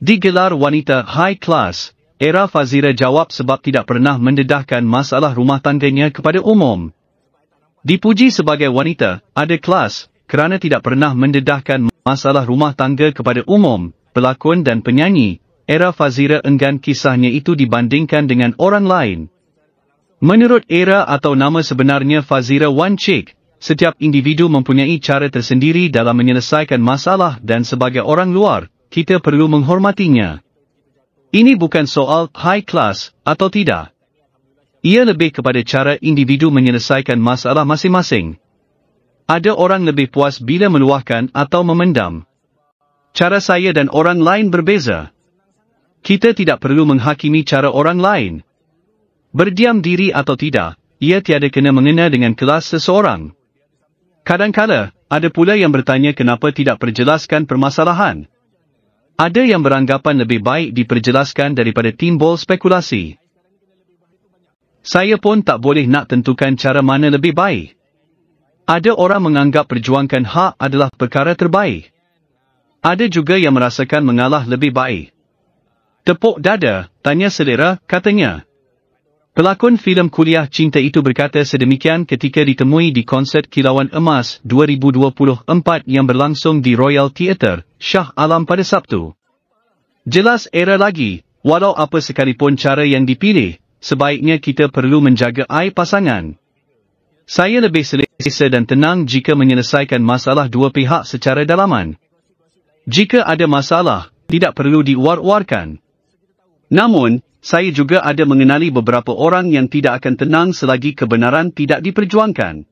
digelar wanita high class, Era Fazira jawab sebab tidak pernah mendedahkan masalah rumah tangganya kepada umum. Dipuji sebagai wanita, ada kelas, kerana tidak pernah mendedahkan masalah rumah tangga kepada umum, pelakon dan penyanyi, Era Fazira enggan kisahnya itu dibandingkan dengan orang lain. Menurut Era atau nama sebenarnya Fazira Wan Chik, setiap individu mempunyai cara tersendiri dalam menyelesaikan masalah dan sebagai orang luar, kita perlu menghormatinya. Ini bukan soal high class atau tidak. Ia lebih kepada cara individu menyelesaikan masalah masing-masing. Ada orang lebih puas bila meluahkan atau memendam. Cara saya dan orang lain berbeza. Kita tidak perlu menghakimi cara orang lain. Berdiam diri atau tidak, ia tiada kena mengena dengan kelas seseorang. Kadang-kadang, ada pula yang bertanya kenapa tidak perjelaskan permasalahan. Ada yang beranggapan lebih baik diperjelaskan daripada timbul spekulasi. Saya pun tak boleh nak tentukan cara mana lebih baik. Ada orang menganggap perjuangkan hak adalah perkara terbaik. Ada juga yang merasakan mengalah lebih baik. Tepuk dada, tanya selera, katanya. Pelakon filem kuliah cinta itu berkata sedemikian ketika ditemui di konsert Kilauan Emas 2024 yang berlangsung di Royal Theatre, Shah Alam pada Sabtu. Jelas era lagi, walau apa sekalipun cara yang dipilih, sebaiknya kita perlu menjaga air pasangan. Saya lebih selesa dan tenang jika menyelesaikan masalah dua pihak secara dalaman. Jika ada masalah, tidak perlu diwar-warkan. Namun, saya juga ada mengenali beberapa orang yang tidak akan tenang selagi kebenaran tidak diperjuangkan.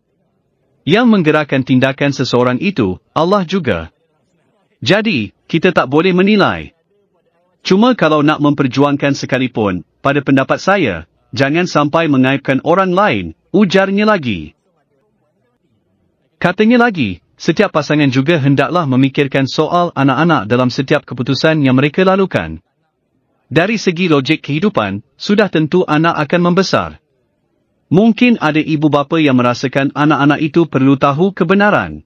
Yang menggerakkan tindakan seseorang itu, Allah juga. Jadi, kita tak boleh menilai. Cuma kalau nak memperjuangkan sekalipun, pada pendapat saya, jangan sampai mengaibkan orang lain, ujarnya lagi. Katanya lagi, setiap pasangan juga hendaklah memikirkan soal anak-anak dalam setiap keputusan yang mereka lalukan dari segi logik kehidupan, sudah tentu anak akan membesar. Mungkin ada ibu bapa yang merasakan anak-anak itu perlu tahu kebenaran.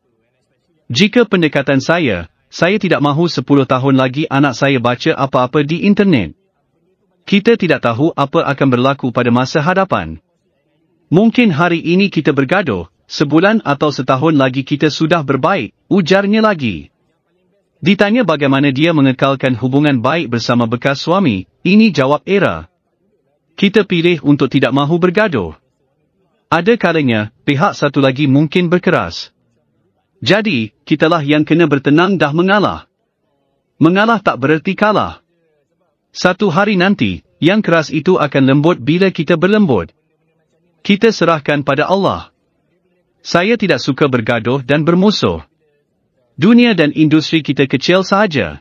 Jika pendekatan saya, saya tidak mahu 10 tahun lagi anak saya baca apa-apa di internet. Kita tidak tahu apa akan berlaku pada masa hadapan. Mungkin hari ini kita bergaduh, sebulan atau setahun lagi kita sudah berbaik, ujarnya lagi. Ditanya bagaimana dia mengekalkan hubungan baik bersama bekas suami, ini jawab Era. Kita pilih untuk tidak mahu bergaduh. Ada kalanya, pihak satu lagi mungkin berkeras. Jadi, kitalah yang kena bertenang dah mengalah. Mengalah tak bererti kalah. Satu hari nanti, yang keras itu akan lembut bila kita berlembut. Kita serahkan pada Allah. Saya tidak suka bergaduh dan bermusuh dunia dan industri kita kecil saja,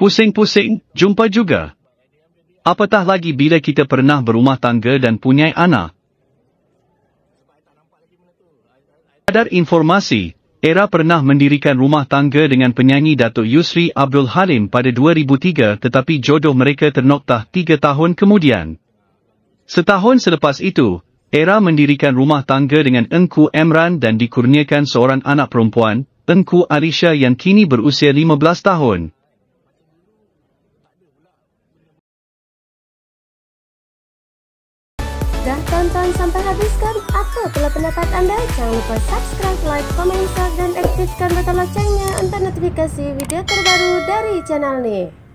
Pusing-pusing, jumpa juga. Apatah lagi bila kita pernah berumah tangga dan punya anak. Kadar informasi, Era pernah mendirikan rumah tangga dengan penyanyi Dato' Yusri Abdul Halim pada 2003 tetapi jodoh mereka ternoktah 3 tahun kemudian. Setahun selepas itu, Era mendirikan rumah tangga dengan Engku Emran dan dikurniakan seorang anak perempuan, Tengku Arisha yang kini berusia 15 tahun. Dah tonton sampai habis kan? Apa pula pendapat anda? Jangan lupa subscribe, like, komen, share dan aktifkan butang loncengnya untuk notifikasi video terbaru dari channel ni.